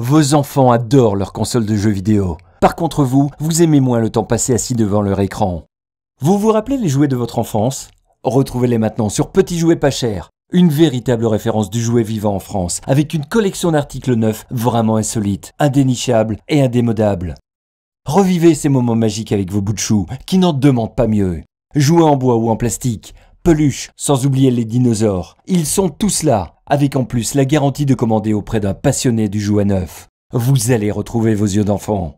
Vos enfants adorent leurs consoles de jeux vidéo. Par contre vous, vous aimez moins le temps passé assis devant leur écran. Vous vous rappelez les jouets de votre enfance Retrouvez-les maintenant sur Petit Jouet Pas Cher, une véritable référence du jouet vivant en France, avec une collection d'articles neufs vraiment insolites, indénichables et indémodables. Revivez ces moments magiques avec vos bouts de choux qui n'en demandent pas mieux. Jouez en bois ou en plastique, sans oublier les dinosaures. Ils sont tous là, avec en plus la garantie de commander auprès d'un passionné du jouet neuf. Vous allez retrouver vos yeux d'enfant.